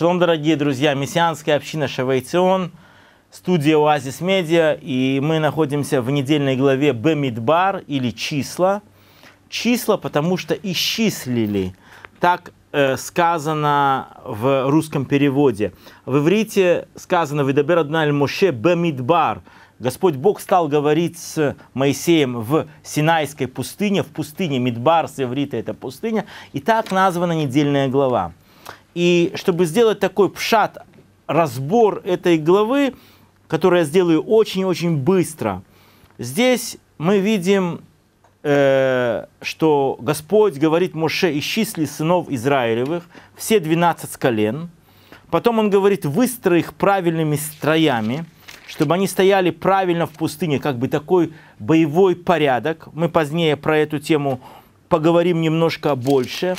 Шалом, дорогие друзья, мессианская община Шавейцион, студия Оазис Медиа, и мы находимся в недельной главе Бемидбар или Числа. Числа, потому что исчислили. Так э, сказано в русском переводе. В иврите сказано «Видабер Адналь Моше Бемидбар». Господь Бог стал говорить с Моисеем в Синайской пустыне, в пустыне Мидбар, с иврита это пустыня, и так названа недельная глава. И чтобы сделать такой пшат, разбор этой главы, который я сделаю очень-очень быстро, здесь мы видим, э, что Господь говорит Моше, исчисли сынов Израилевых, все 12 колен. Потом он говорит, выстрой их правильными строями, чтобы они стояли правильно в пустыне, как бы такой боевой порядок. Мы позднее про эту тему поговорим немножко больше.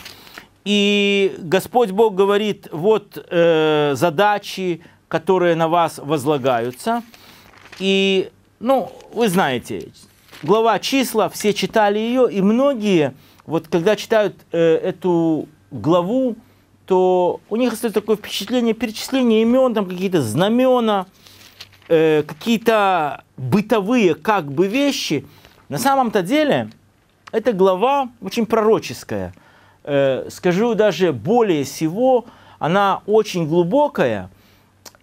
И Господь Бог говорит, вот э, задачи, которые на вас возлагаются. И, ну, вы знаете, глава числа, все читали ее, и многие, вот когда читают э, эту главу, то у них остается такое впечатление перечисления имен, там какие-то знамена, э, какие-то бытовые как бы вещи. На самом-то деле, эта глава очень пророческая – Э, скажу даже более всего, она очень глубокая,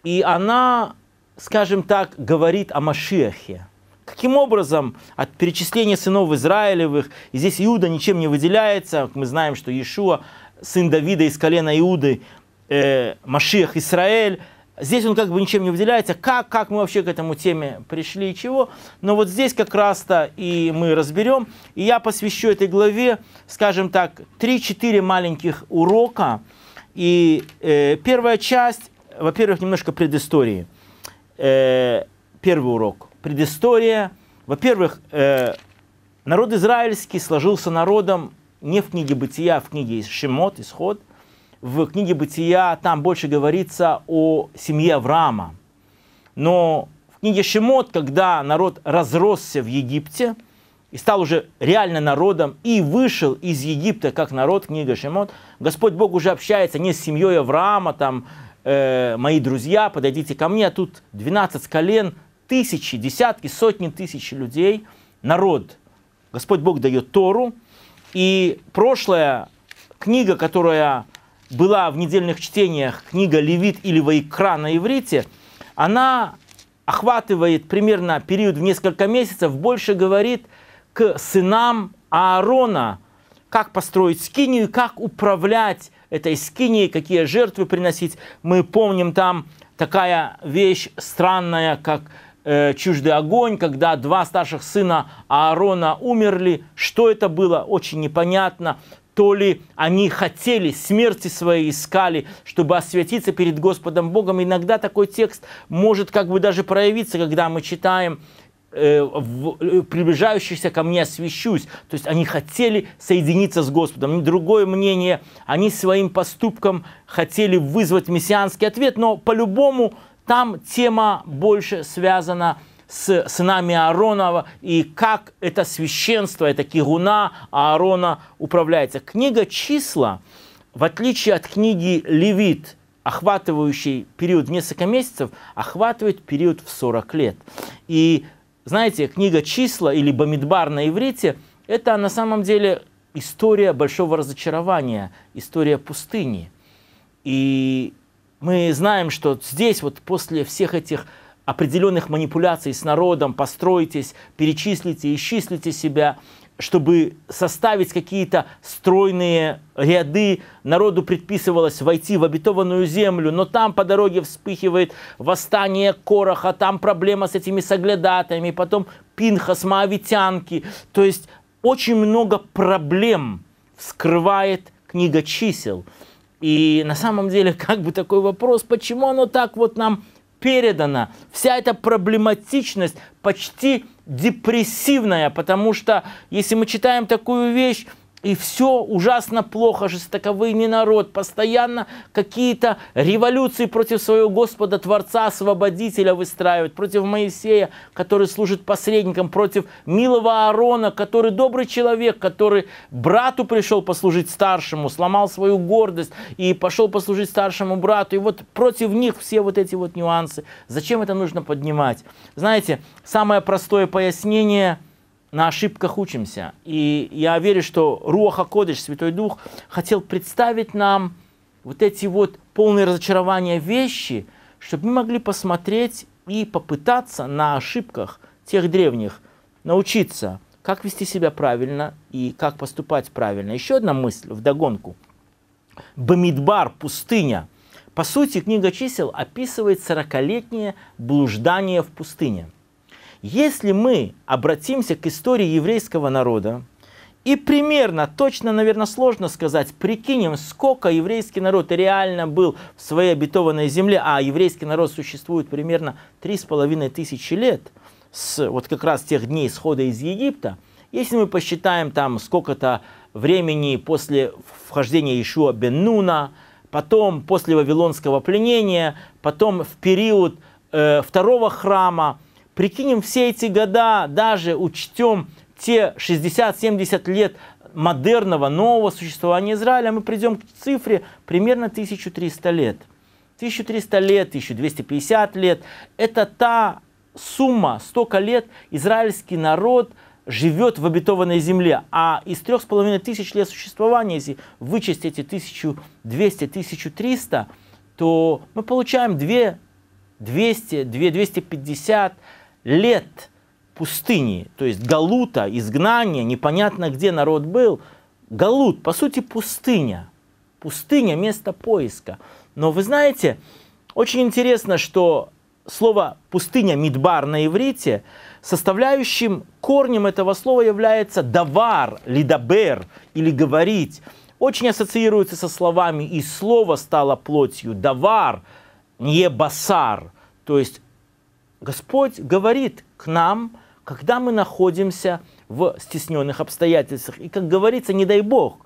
и она, скажем так, говорит о Машехе. Каким образом от перечисления сынов Израилевых, и здесь Иуда ничем не выделяется, мы знаем, что Иешуа, сын Давида из колена Иуды, э, Машех Исраэль, Здесь он как бы ничем не выделяется, как, как мы вообще к этому теме пришли и чего. Но вот здесь как раз-то и мы разберем. И я посвящу этой главе, скажем так, 3-4 маленьких урока. И э, первая часть, во-первых, немножко предыстории. Э, первый урок. Предыстория. Во-первых, э, народ израильский сложился народом не в книге Бытия, а в книге Шемот, Исход в книге «Бытия» там больше говорится о семье Авраама. Но в книге «Шемот», когда народ разросся в Египте и стал уже реально народом и вышел из Египта как народ, книга «Шемот», Господь Бог уже общается не с семьей Авраама, там, э, «Мои друзья, подойдите ко мне», а тут 12 колен, тысячи, десятки, сотни тысяч людей, народ. Господь Бог дает Тору, и прошлая книга, которая была в недельных чтениях книга «Левит» или «Ваикра» на иврите, она охватывает примерно период в несколько месяцев, больше говорит к сынам Аарона, как построить скинию, как управлять этой скинией, какие жертвы приносить. Мы помним там такая вещь странная, как э, чуждый огонь, когда два старших сына Аарона умерли. Что это было, очень непонятно то ли они хотели, смерти своей искали, чтобы освятиться перед Господом Богом. Иногда такой текст может как бы даже проявиться, когда мы читаем э, в, э, приближающихся ко мне освящусь. То есть они хотели соединиться с Господом. Другое мнение, они своим поступком хотели вызвать мессианский ответ, но по-любому там тема больше связана с с сынами Ааронова и как это священство, это кигуна Аарона управляется. Книга «Числа», в отличие от книги «Левит», охватывающей период в несколько месяцев, охватывает период в 40 лет. И знаете, книга «Числа» или «Бамидбар» на иврите – это на самом деле история большого разочарования, история пустыни. И мы знаем, что здесь вот после всех этих определенных манипуляций с народом, постройтесь перечислите, исчислите себя, чтобы составить какие-то стройные ряды. Народу предписывалось войти в обетованную землю, но там по дороге вспыхивает восстание Короха, там проблема с этими соглядатами, потом Пинхас, Моавитянки. То есть очень много проблем вскрывает книга чисел. И на самом деле, как бы такой вопрос, почему оно так вот нам передана. Вся эта проблематичность почти депрессивная, потому что если мы читаем такую вещь, и все ужасно плохо, не народ, постоянно какие-то революции против своего Господа, Творца, Освободителя выстраивают, против Моисея, который служит посредником, против милого Аарона, который добрый человек, который брату пришел послужить старшему, сломал свою гордость и пошел послужить старшему брату. И вот против них все вот эти вот нюансы. Зачем это нужно поднимать? Знаете, самое простое пояснение – на ошибках учимся. И я верю, что Руаха Кодыш, Святой Дух, хотел представить нам вот эти вот полные разочарования вещи, чтобы мы могли посмотреть и попытаться на ошибках тех древних научиться, как вести себя правильно и как поступать правильно. Еще одна мысль вдогонку. Бамидбар, пустыня. По сути, книга чисел описывает 40-летнее блуждание в пустыне – если мы обратимся к истории еврейского народа, и примерно, точно, наверное, сложно сказать, прикинем, сколько еврейский народ реально был в своей обетованной земле, а еврейский народ существует примерно 3,5 тысячи лет, с вот как раз тех дней исхода из Египта, если мы посчитаем там сколько-то времени после вхождения Иешуа бен Нуна, потом после Вавилонского пленения, потом в период э, второго храма, Прикинем все эти года, даже учтем те 60-70 лет модерного, нового существования Израиля, мы придем к цифре примерно 1300 лет. 1300 лет, 1250 лет. Это та сумма, столько лет израильский народ живет в обетованной земле. А из трех с половиной тысяч лет существования, если вычесть эти 1200-1300, то мы получаем 2 200, 2 250 лет пустыни, то есть галута, изгнание, непонятно где народ был. Галут, по сути, пустыня. Пустыня – место поиска. Но вы знаете, очень интересно, что слово «пустыня» «мидбар» на иврите, составляющим корнем этого слова является «давар», «лидабер» или «говорить». Очень ассоциируется со словами «и слово стало плотью», «давар», «небасар», то есть Господь говорит к нам, когда мы находимся в стесненных обстоятельствах. И, как говорится, не дай Бог,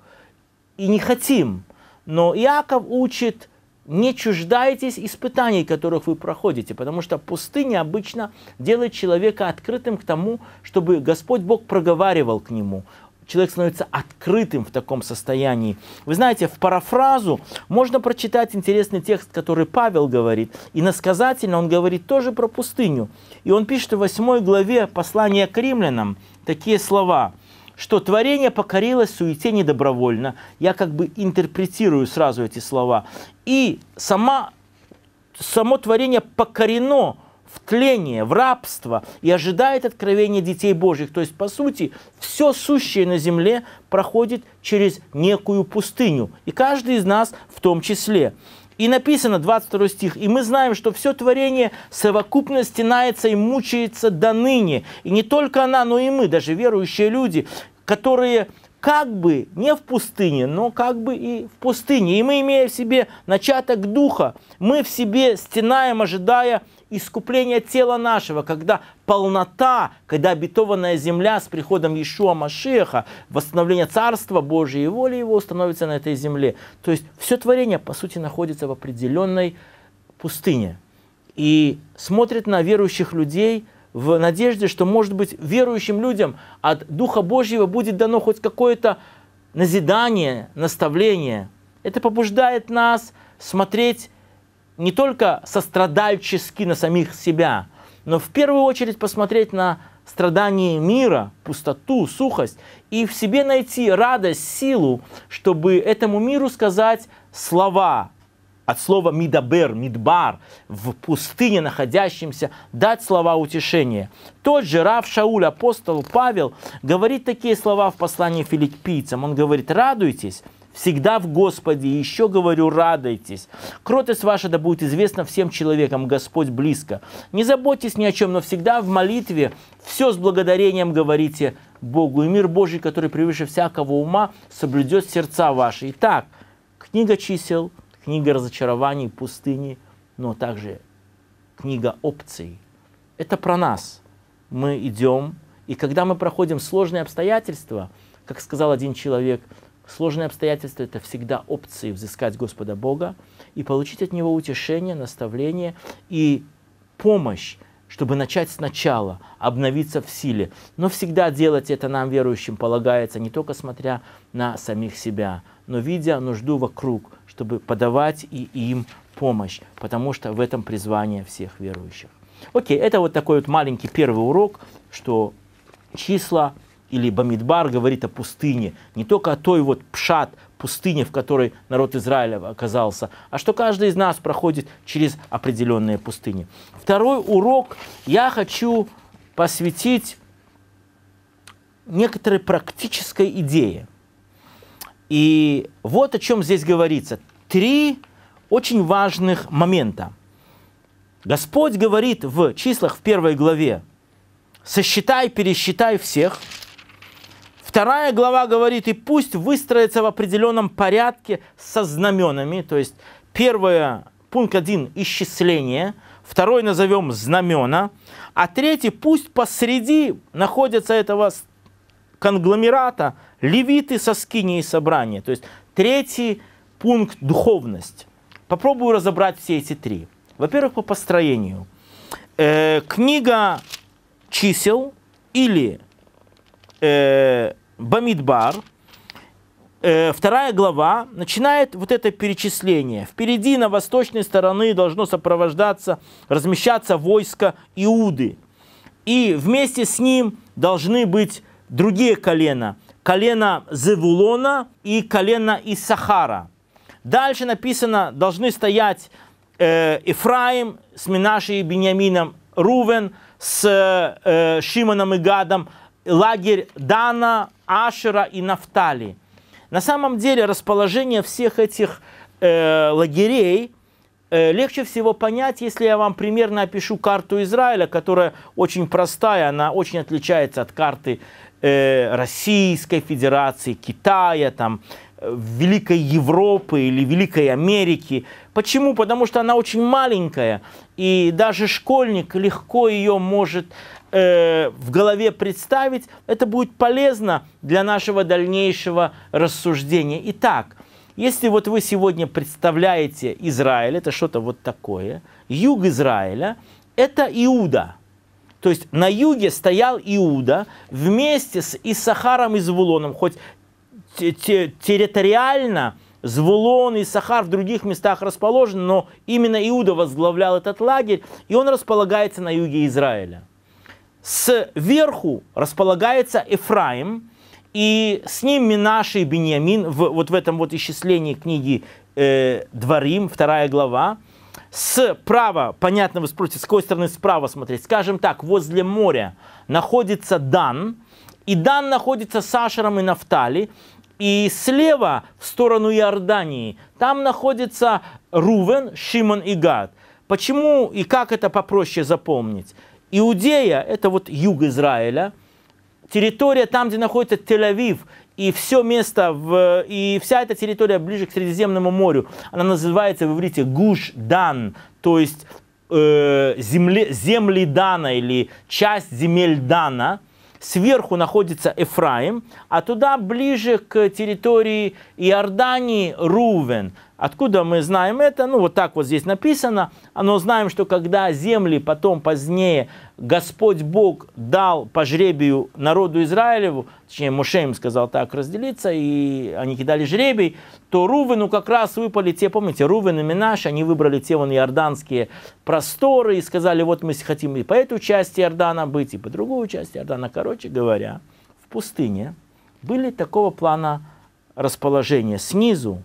и не хотим. Но Иаков учит, не чуждайтесь испытаний, которых вы проходите, потому что пустыня обычно делает человека открытым к тому, чтобы Господь Бог проговаривал к нему, человек становится открытым в таком состоянии. Вы знаете, в парафразу можно прочитать интересный текст, который Павел говорит. И насказательно он говорит тоже про пустыню. И он пишет в 8 главе послания к римлянам такие слова что творение покорилось суете недобровольно. Я как бы интерпретирую сразу эти слова. И сама, само творение покорено в тление, в рабство и ожидает откровения детей Божьих. То есть, по сути, все сущее на земле проходит через некую пустыню. И каждый из нас в том числе. И написано, 22 стих, «И мы знаем, что все творение совокупно стенается и мучается до ныне. И не только она, но и мы, даже верующие люди, которые как бы не в пустыне, но как бы и в пустыне. И мы, имея в себе начаток духа, мы в себе стенаем, ожидая искупления тела нашего, когда полнота, когда обетованная земля с приходом Иешуа Машеха, восстановление Царства Божьей и воли Его становится на этой земле. То есть все творение, по сути, находится в определенной пустыне и смотрит на верующих людей – в надежде, что, может быть, верующим людям от Духа Божьего будет дано хоть какое-то назидание, наставление. Это побуждает нас смотреть не только сострадальчески на самих себя, но в первую очередь посмотреть на страдание мира, пустоту, сухость, и в себе найти радость, силу, чтобы этому миру сказать слова, от слова «мидабер», «мидбар», в пустыне находящимся, дать слова утешения. Тот же Рав Шауль, апостол Павел, говорит такие слова в послании филиппийцам. Он говорит «радуйтесь, всегда в Господе, еще говорю, радуйтесь. Кротость ваша да будет известна всем человекам, Господь близко. Не заботьтесь ни о чем, но всегда в молитве все с благодарением говорите Богу. И мир Божий, который превыше всякого ума, соблюдет сердца ваши. Итак, книга чисел – книга разочарований, пустыни, но также книга опций. Это про нас. Мы идем, и когда мы проходим сложные обстоятельства, как сказал один человек, сложные обстоятельства – это всегда опции взыскать Господа Бога и получить от Него утешение, наставление и помощь, чтобы начать сначала, обновиться в силе. Но всегда делать это нам, верующим, полагается, не только смотря на самих себя, но видя нужду вокруг – чтобы подавать и им помощь, потому что в этом призвание всех верующих. Окей, это вот такой вот маленький первый урок, что числа или Бамидбар говорит о пустыне, не только о той вот пшат, пустыне, в которой народ Израиля оказался, а что каждый из нас проходит через определенные пустыни. Второй урок я хочу посвятить некоторой практической идее – и вот о чем здесь говорится. Три очень важных момента. Господь говорит в числах в первой главе, сосчитай, пересчитай всех. Вторая глава говорит, и пусть выстроится в определенном порядке со знаменами. То есть первое, пункт один, исчисление. Второй назовем знамена. А третий, пусть посреди находится этого конгломерата левиты со скинии собрания. То есть третий пункт – духовность. Попробую разобрать все эти три. Во-первых, по построению. Э, книга чисел или э, Бамидбар, э, вторая глава, начинает вот это перечисление. Впереди на восточной стороны должно сопровождаться, размещаться войско Иуды. И вместе с ним должны быть другие колена. Колено Зевулона и колено Исахара. Дальше написано, должны стоять э, Ифраим с Минашей и Бениамином, Рувен с э, Шимоном и Гадом, лагерь Дана, Ашера и Нафтали. На самом деле расположение всех этих э, лагерей э, легче всего понять, если я вам примерно опишу карту Израиля, которая очень простая, она очень отличается от карты Э, Российской Федерации, Китая, там, э, Великой Европы или Великой Америки. Почему? Потому что она очень маленькая, и даже школьник легко ее может э, в голове представить. Это будет полезно для нашего дальнейшего рассуждения. Итак, если вот вы сегодня представляете Израиль, это что-то вот такое, юг Израиля, это Иуда – то есть на юге стоял Иуда вместе с Исахаром и Звулоном, хоть территориально Звулон и Сахар в других местах расположены, но именно Иуда возглавлял этот лагерь, и он располагается на юге Израиля. Сверху располагается Ефраим, и с ним Минаши и Беньямин, в, вот в этом вот исчислении книги э, «Дворим», вторая глава, Справа, понятно, вы спросите, с какой стороны справа смотреть? Скажем так, возле моря находится Дан, и Дан находится с Ашером и Нафтали, и слева, в сторону Иордании, там находится Рувен, Шимон и Гад. Почему и как это попроще запомнить? Иудея – это вот юг Израиля, территория там, где находится Тель-Авив и все место, в, и вся эта территория ближе к Средиземному морю, она называется вы иврите Гуш-Дан, то есть э, земли, земли Дана или часть земель Дана. Сверху находится Эфраим, а туда ближе к территории Иордании Рувен. Откуда мы знаем это? Ну, вот так вот здесь написано. Но знаем, что когда земли потом позднее Господь Бог дал по жребию народу Израилеву, точнее, Моше им сказал так разделиться, и они кидали жребий, то Рувену как раз выпали те, помните, Рувен и Минаш, они выбрали те вон иорданские просторы и сказали, вот мы хотим и по эту части Иордана быть, и по другую часть Иордана. Короче говоря, в пустыне были такого плана расположения снизу,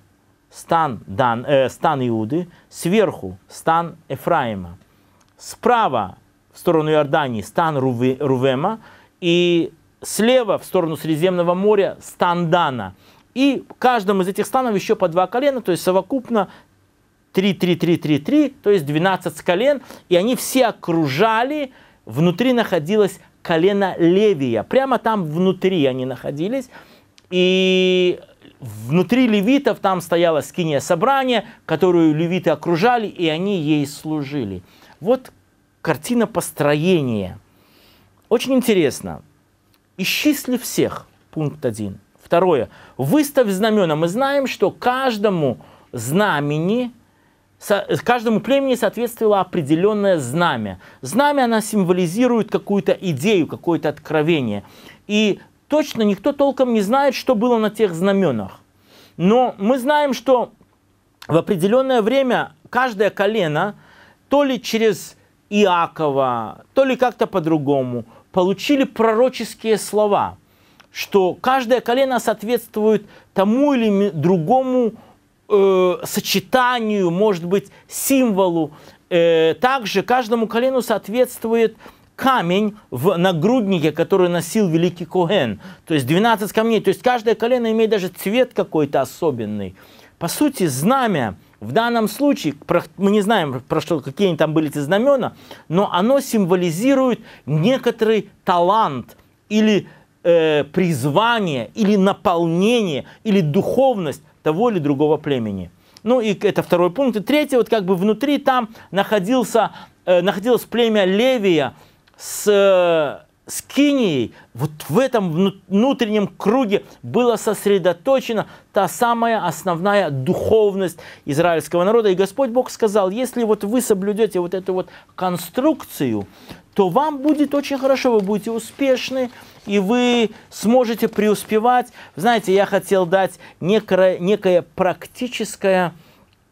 стан, Дан, э, стан Иуды, сверху стан Ефраима, справа в сторону Иордании стан Руве, Рувема и слева в сторону Средиземного моря стан Дана. И в каждом из этих станов еще по два колена, то есть совокупно 3-3-3-3-3, то есть 12 колен, и они все окружали, внутри находилось колено Левия, прямо там внутри они находились, и внутри левитов там стояла скиния собрания, которую левиты окружали, и они ей служили. Вот картина построения. Очень интересно. Исчисли всех, пункт один. Второе. Выставь знамена. Мы знаем, что каждому знамени, каждому племени соответствовало определенное знамя. Знамя, она символизирует какую-то идею, какое-то откровение. И точно никто толком не знает, что было на тех знаменах. Но мы знаем, что в определенное время каждое колено, то ли через Иакова, то ли как-то по-другому, получили пророческие слова, что каждое колено соответствует тому или другому э, сочетанию, может быть, символу. Э, также каждому колену соответствует э, камень в нагруднике, который носил великий Коген. То есть 12 камней. То есть каждое колено имеет даже цвет какой-то особенный. По сути, знамя в данном случае, мы не знаем, про что, какие там были эти знамена, но оно символизирует некоторый талант или э, призвание, или наполнение, или духовность того или другого племени. Ну и это второй пункт. И третий, вот как бы внутри там находился, э, находилось племя Левия, с э, с Кинией, вот в этом внутреннем круге была сосредоточена та самая основная духовность израильского народа. И Господь Бог сказал, если вот вы соблюдете вот эту вот конструкцию, то вам будет очень хорошо, вы будете успешны, и вы сможете преуспевать. Знаете, я хотел дать некое, некое практическое,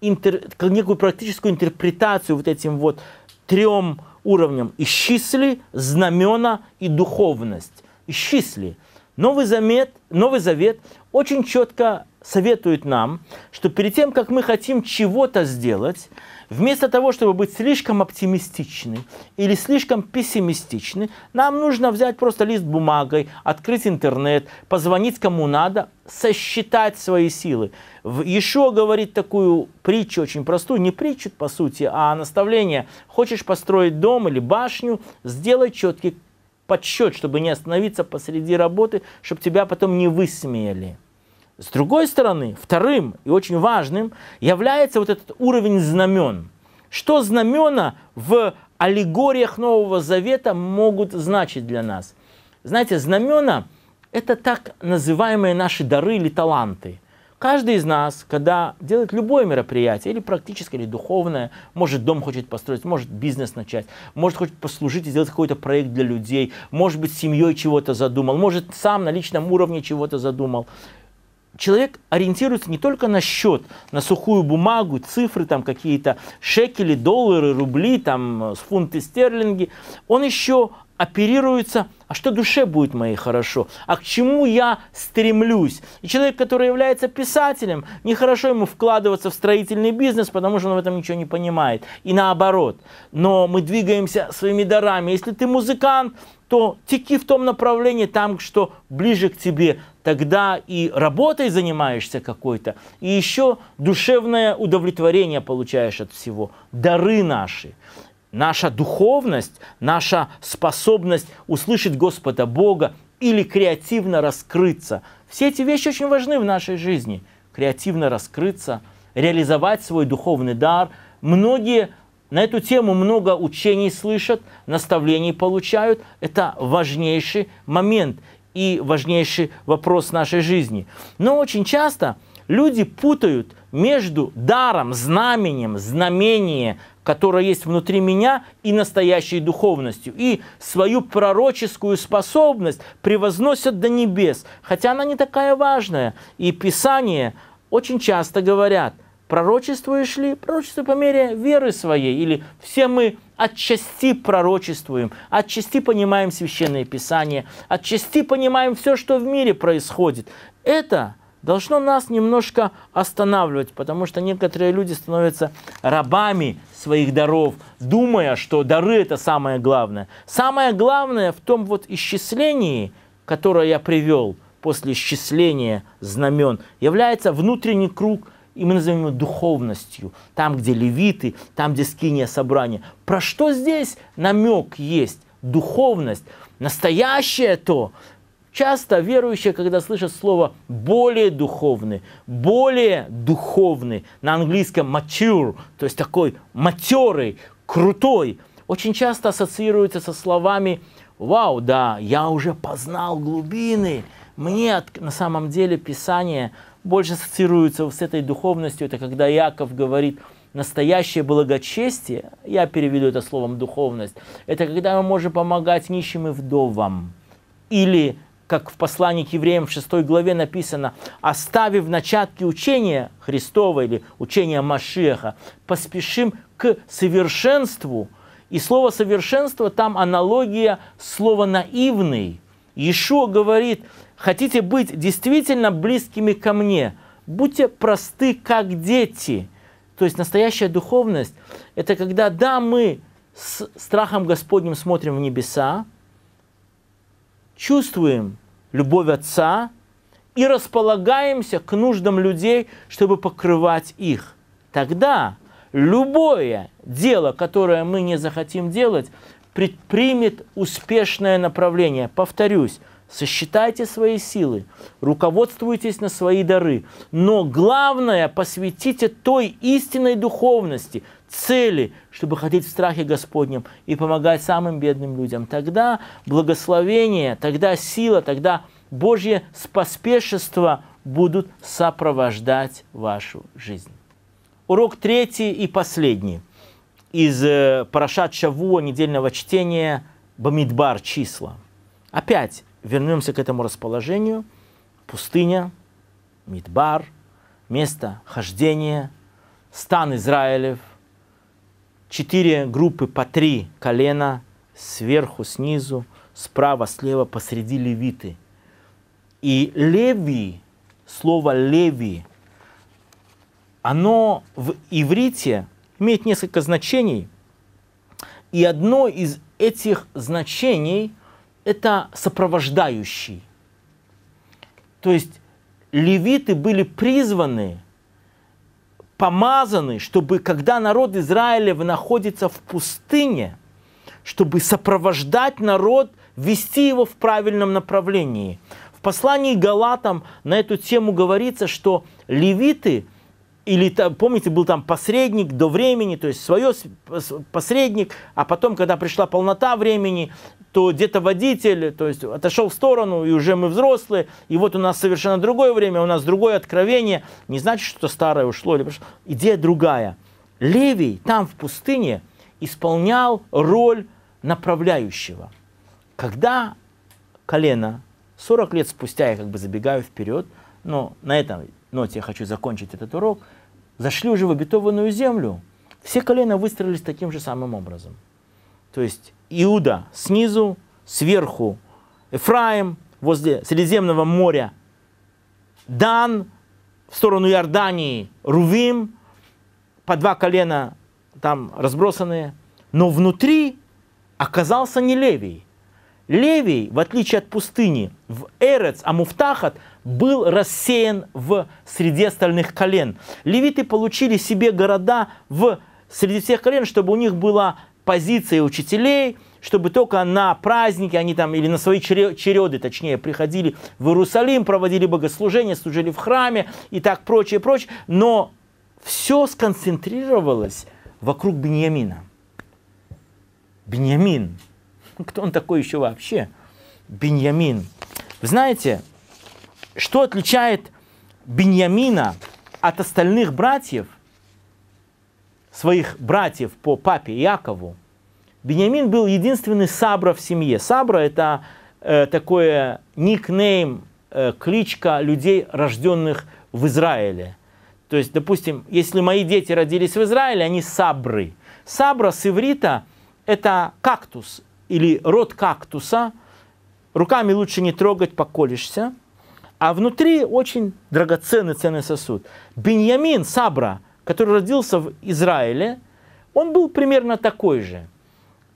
интер, некую практическую интерпретацию вот этим вот трем уровнем Исчисли знамена и духовность. Исчисли. Новый Завет, Новый Завет очень четко советует нам, что перед тем, как мы хотим чего-то сделать, Вместо того, чтобы быть слишком оптимистичны или слишком пессимистичны, нам нужно взять просто лист бумагой, открыть интернет, позвонить кому надо, сосчитать свои силы. Еще говорит такую притчу очень простую, не притчу по сути, а наставление. Хочешь построить дом или башню, сделай четкий подсчет, чтобы не остановиться посреди работы, чтобы тебя потом не высмеяли. С другой стороны, вторым и очень важным является вот этот уровень знамен. Что знамена в аллегориях Нового Завета могут значить для нас? Знаете, знамена – это так называемые наши дары или таланты – Каждый из нас, когда делает любое мероприятие, или практическое, или духовное, может дом хочет построить, может бизнес начать, может хочет послужить и сделать какой-то проект для людей, может быть семьей чего-то задумал, может сам на личном уровне чего-то задумал человек ориентируется не только на счет, на сухую бумагу, цифры, там какие-то шекели, доллары, рубли, там фунты стерлинги. Он еще оперируется, а что душе будет моей хорошо, а к чему я стремлюсь. И человек, который является писателем, нехорошо ему вкладываться в строительный бизнес, потому что он в этом ничего не понимает. И наоборот. Но мы двигаемся своими дарами. Если ты музыкант, то теки в том направлении, там, что ближе к тебе тогда и работой занимаешься какой-то, и еще душевное удовлетворение получаешь от всего. Дары наши. Наша духовность, наша способность услышать Господа Бога или креативно раскрыться. Все эти вещи очень важны в нашей жизни. Креативно раскрыться, реализовать свой духовный дар. Многие на эту тему много учений слышат, наставлений получают. Это важнейший момент и важнейший вопрос нашей жизни. Но очень часто люди путают между даром, знаменем, знамение, которое есть внутри меня, и настоящей духовностью. И свою пророческую способность превозносят до небес, хотя она не такая важная. И Писание очень часто говорят – Пророчествуешь ли? Пророчествуй по мере веры своей. Или все мы отчасти пророчествуем, отчасти понимаем Священное Писание, отчасти понимаем все, что в мире происходит. Это должно нас немножко останавливать, потому что некоторые люди становятся рабами своих даров, думая, что дары – это самое главное. Самое главное в том вот исчислении, которое я привел после исчисления знамен, является внутренний круг – и мы называем его духовностью, там, где левиты, там, где скиния собрания. Про что здесь намек есть? Духовность, настоящее то. Часто верующие, когда слышат слово «более духовный», «более духовный», на английском «mature», то есть такой матерый, крутой, очень часто ассоциируется со словами «Вау, да, я уже познал глубины». Мне на самом деле Писание больше ассоциируется с этой духовностью, это когда Яков говорит настоящее благочестие, я переведу это словом духовность, это когда мы можем помогать нищим и вдовам. Или, как в послании к евреям в 6 главе написано, оставив начатки учения Христова или учения Машеха, поспешим к совершенству. И слово «совершенство» там аналогия слова «наивный», еще говорит, хотите быть действительно близкими ко мне, будьте просты, как дети. То есть настоящая духовность – это когда, да, мы с страхом Господним смотрим в небеса, чувствуем любовь Отца и располагаемся к нуждам людей, чтобы покрывать их. Тогда любое дело, которое мы не захотим делать, предпримет успешное направление. Повторюсь, сосчитайте свои силы, руководствуйтесь на свои дары, но главное посвятите той истинной духовности, цели, чтобы ходить в страхе Господнем и помогать самым бедным людям. Тогда благословение, тогда сила, тогда Божье споспешество будут сопровождать вашу жизнь. Урок третий и последний из э, Парашат Шавуа, недельного чтения, Бамидбар, числа. Опять вернемся к этому расположению. Пустыня, Мидбар, место хождения, стан Израилев, четыре группы по три колена, сверху, снизу, справа, слева, посреди левиты. И леви, слово леви, оно в иврите – имеет несколько значений. И одно из этих значений – это сопровождающий. То есть левиты были призваны, помазаны, чтобы когда народ Израилев находится в пустыне, чтобы сопровождать народ, вести его в правильном направлении. В послании Галатам на эту тему говорится, что левиты – или там, помните, был там посредник до времени, то есть свое посредник, а потом, когда пришла полнота времени, то где-то водитель, то есть отошел в сторону, и уже мы взрослые, и вот у нас совершенно другое время, у нас другое откровение, не значит, что старое ушло, или пришло. идея другая. Левий там в пустыне исполнял роль направляющего. Когда колено, 40 лет спустя, я как бы забегаю вперед, но на этом ноте я хочу закончить этот урок – зашли уже в обетованную землю, все колена выстроились таким же самым образом. То есть Иуда снизу, сверху Эфраим, возле Средиземного моря, Дан, в сторону Иордании, Рувим, по два колена там разбросанные. Но внутри оказался не Левий. Левий, в отличие от пустыни, в Эрец Амуфтахат – был рассеян в среди остальных колен. Левиты получили себе города в среди всех колен, чтобы у них была позиция учителей, чтобы только на праздники они там, или на свои череды, точнее, приходили в Иерусалим, проводили богослужения, служили в храме и так прочее, прочее. Но все сконцентрировалось вокруг Беньямина. Беньямин. Кто он такой еще вообще? Беньямин. Вы знаете, что отличает Беньямина от остальных братьев, своих братьев по папе Якову? Беньямин был единственный Сабра в семье. Сабра – это э, такое никнейм, э, кличка людей, рожденных в Израиле. То есть, допустим, если мои дети родились в Израиле, они сабры. Сабра с иврита – это кактус или род кактуса. Руками лучше не трогать, поколешься – а внутри очень драгоценный ценный сосуд. Беньямин Сабра, который родился в Израиле, он был примерно такой же.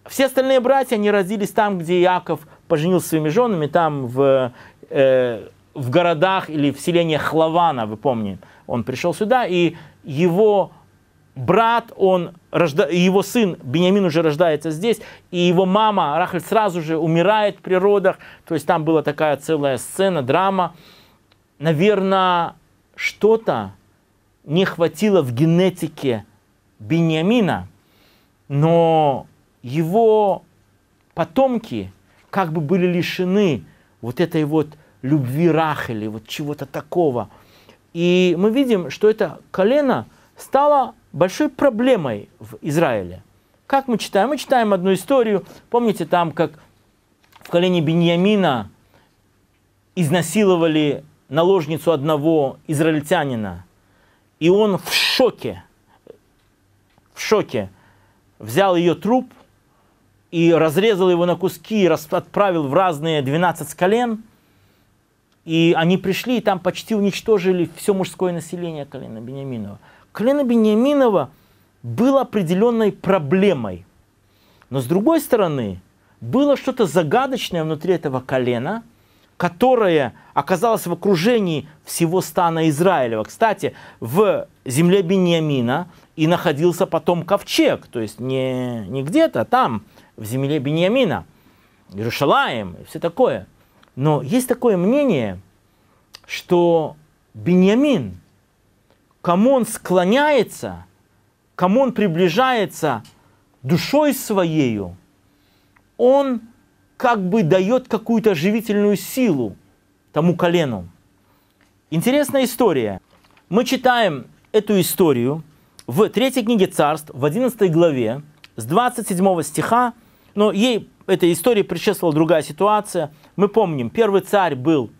Все остальные братья, они родились там, где Иаков поженился своими женами, там в, э, в городах или в селении Хлавана, вы помните. Он пришел сюда, и его брат, он, рожда... его сын Бениамин уже рождается здесь, и его мама Рахель сразу же умирает при родах. То есть там была такая целая сцена, драма. Наверное, что-то не хватило в генетике Бениамина, но его потомки как бы были лишены вот этой вот любви Рахели, вот чего-то такого. И мы видим, что это колено – стало большой проблемой в Израиле. Как мы читаем? Мы читаем одну историю. Помните там, как в колене Беньямина изнасиловали наложницу одного израильтянина. И он в шоке, в шоке взял ее труп и разрезал его на куски, и отправил в разные 12 колен. И они пришли, и там почти уничтожили все мужское население колена Бениаминова колено Бениаминова было определенной проблемой. Но с другой стороны, было что-то загадочное внутри этого колена, которое оказалось в окружении всего стана Израилева. Кстати, в земле Бениамина и находился потом ковчег, то есть не, не где-то, а там, в земле Бениамина, Иерушалаем и все такое. Но есть такое мнение, что Бениамин – кому он склоняется, кому он приближается душой своею, он как бы дает какую-то живительную силу тому колену. Интересная история. Мы читаем эту историю в третьей книге царств, в 11 главе, с 27 стиха, но ей этой истории предшествовала другая ситуация. Мы помним, первый царь был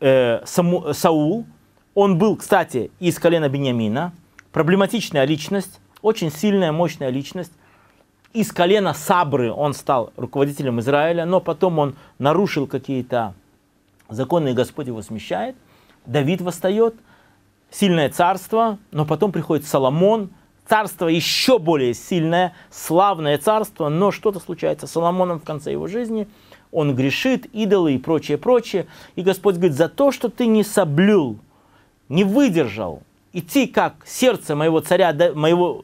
э, Саму, Саул, он был, кстати, из колена Бениамина, проблематичная личность, очень сильная, мощная личность. Из колена Сабры он стал руководителем Израиля, но потом он нарушил какие-то законы, и Господь его смещает. Давид восстает, сильное царство, но потом приходит Соломон, царство еще более сильное, славное царство, но что-то случается с Соломоном в конце его жизни, он грешит, идолы и прочее, прочее. И Господь говорит, за то, что ты не соблюл не выдержал идти как сердце моего царя, моего,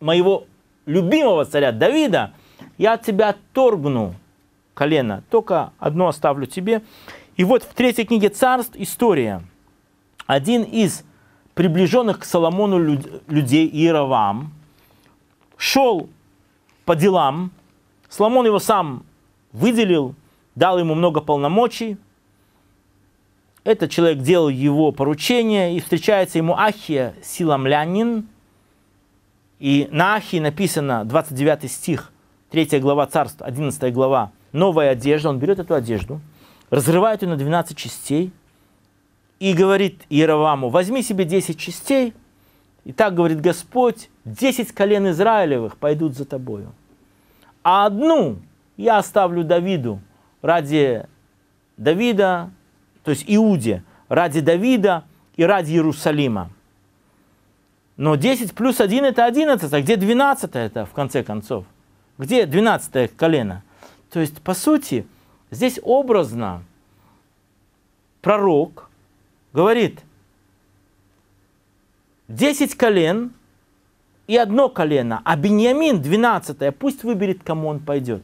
моего любимого царя Давида, я от тебя отторгну колено, только одно оставлю тебе. И вот в третьей книге царств история. Один из приближенных к Соломону людей Иеровам шел по делам. Соломон его сам выделил, дал ему много полномочий, этот человек делал его поручение, и встречается ему Ахия Силамлянин. И на Ахии написано 29 стих, 3 глава царства, 11 глава. Новая одежда, он берет эту одежду, разрывает ее на 12 частей и говорит Иероваму, возьми себе 10 частей, и так говорит Господь, 10 колен Израилевых пойдут за тобою. А одну я оставлю Давиду ради Давида, то есть Иуде, ради Давида и ради Иерусалима. Но 10 плюс 1 это 11, а где 12 это в конце концов? Где 12 колено? То есть, по сути, здесь образно пророк говорит, 10 колен и одно колено, а Беньямин 12, пусть выберет, кому он пойдет.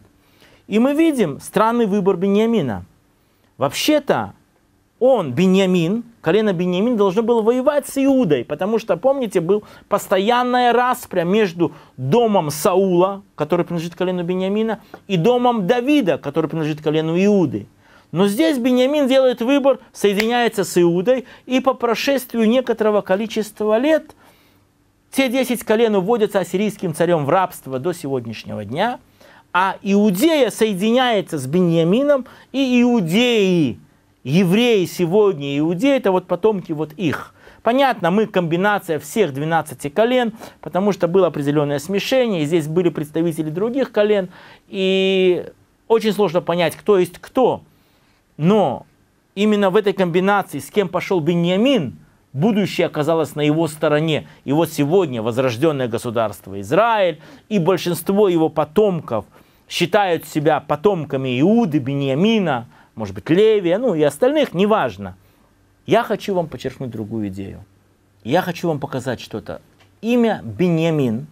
И мы видим странный выбор Беньямина. Вообще-то он, Беньямин, колено Беньямин должно было воевать с Иудой, потому что, помните, был постоянная распря между домом Саула, который принадлежит колену Беньямина, и домом Давида, который принадлежит колену Иуды. Но здесь Беньямин делает выбор, соединяется с Иудой, и по прошествию некоторого количества лет те 10 колен уводятся ассирийским царем в рабство до сегодняшнего дня, а Иудея соединяется с Беньямином, и Иудеи евреи сегодня, иудеи, это вот потомки вот их. Понятно, мы комбинация всех 12 колен, потому что было определенное смешение, и здесь были представители других колен, и очень сложно понять, кто есть кто. Но именно в этой комбинации, с кем пошел Беньямин, будущее оказалось на его стороне. И вот сегодня возрожденное государство Израиль и большинство его потомков считают себя потомками Иуды, Беньямина, может быть, Левия, ну и остальных, неважно. Я хочу вам подчеркнуть другую идею. Я хочу вам показать что-то. Имя Беньямин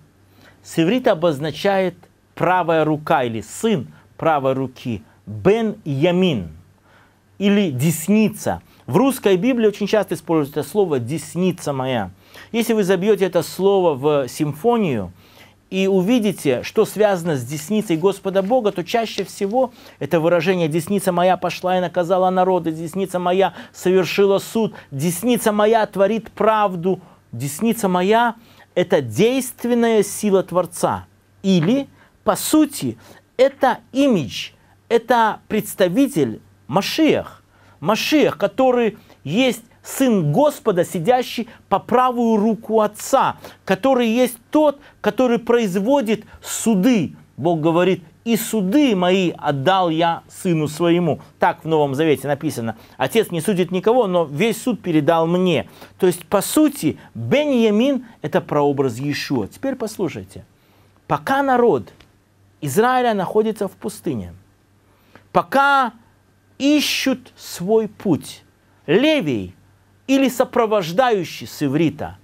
с иврита обозначает правая рука или сын правой руки. Бен Ямин или десница. В русской Библии очень часто используется слово «десница моя». Если вы забьете это слово в симфонию, и увидите, что связано с десницей Господа Бога, то чаще всего это выражение «десница моя пошла и наказала народы», «десница моя совершила суд», «десница моя творит правду», «десница моя» — это действенная сила Творца. Или, по сути, это имидж, это представитель Машиях. Машиях, который есть Сын Господа, сидящий по правую руку Отца, который есть тот, который производит суды. Бог говорит, и суды мои отдал я сыну своему. Так в Новом Завете написано. Отец не судит никого, но весь суд передал мне. То есть, по сути, Беньямин – это прообраз Иешуа. Теперь послушайте. Пока народ Израиля находится в пустыне, пока ищут свой путь, Левий, или сопровождающий с иврита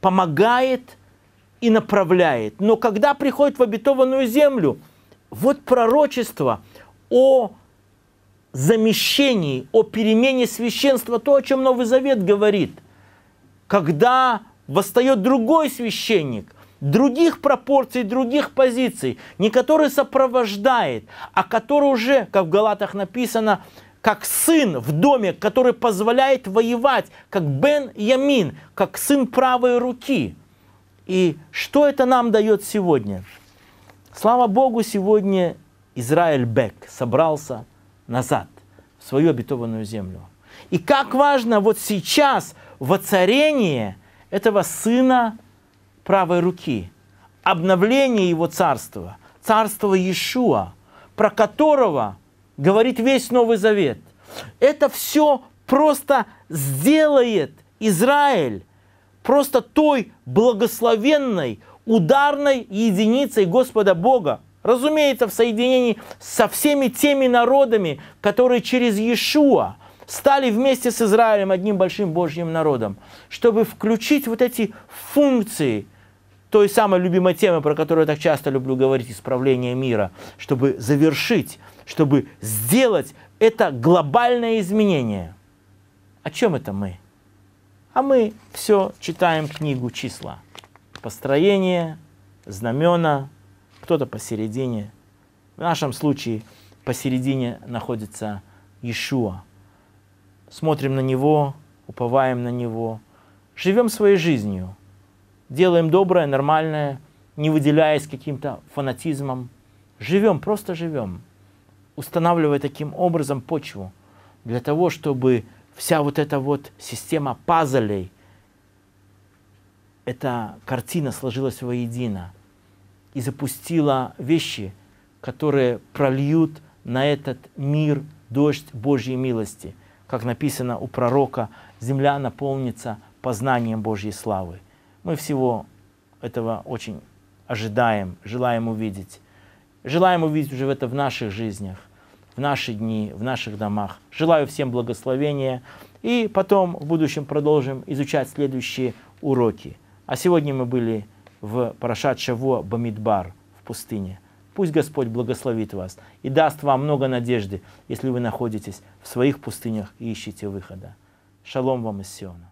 помогает и направляет. Но когда приходит в обетованную землю, вот пророчество о замещении, о перемене священства, то, о чем Новый Завет говорит. Когда восстает другой священник, других пропорций, других позиций, не который сопровождает, а который уже, как в Галатах написано, как сын в доме, который позволяет воевать, как Бен Ямин, как сын правой руки. И что это нам дает сегодня? Слава Богу, сегодня Израиль Бек собрался назад, в свою обетованную землю. И как важно вот сейчас воцарение этого сына правой руки, обновление его царства, царства Иешуа, про которого – говорит весь Новый Завет. Это все просто сделает Израиль просто той благословенной, ударной единицей Господа Бога. Разумеется, в соединении со всеми теми народами, которые через Иешуа стали вместе с Израилем одним большим Божьим народом, чтобы включить вот эти функции той самой любимой темы, про которую я так часто люблю говорить, исправление мира, чтобы завершить чтобы сделать это глобальное изменение. О чем это мы? А мы все читаем книгу числа. Построение, знамена, кто-то посередине. В нашем случае посередине находится Иешуа. Смотрим на него, уповаем на него, живем своей жизнью, делаем доброе, нормальное, не выделяясь каким-то фанатизмом. Живем, просто живем устанавливая таким образом почву для того, чтобы вся вот эта вот система пазлей, эта картина сложилась воедино и запустила вещи, которые прольют на этот мир дождь Божьей милости. Как написано у пророка, земля наполнится познанием Божьей славы. Мы всего этого очень ожидаем, желаем увидеть. Желаем увидеть уже это в наших жизнях, в наши дни, в наших домах. Желаю всем благословения. И потом в будущем продолжим изучать следующие уроки. А сегодня мы были в Парашат Шаво Бамидбар в пустыне. Пусть Господь благословит вас и даст вам много надежды, если вы находитесь в своих пустынях и ищете выхода. Шалом вам из Сиона.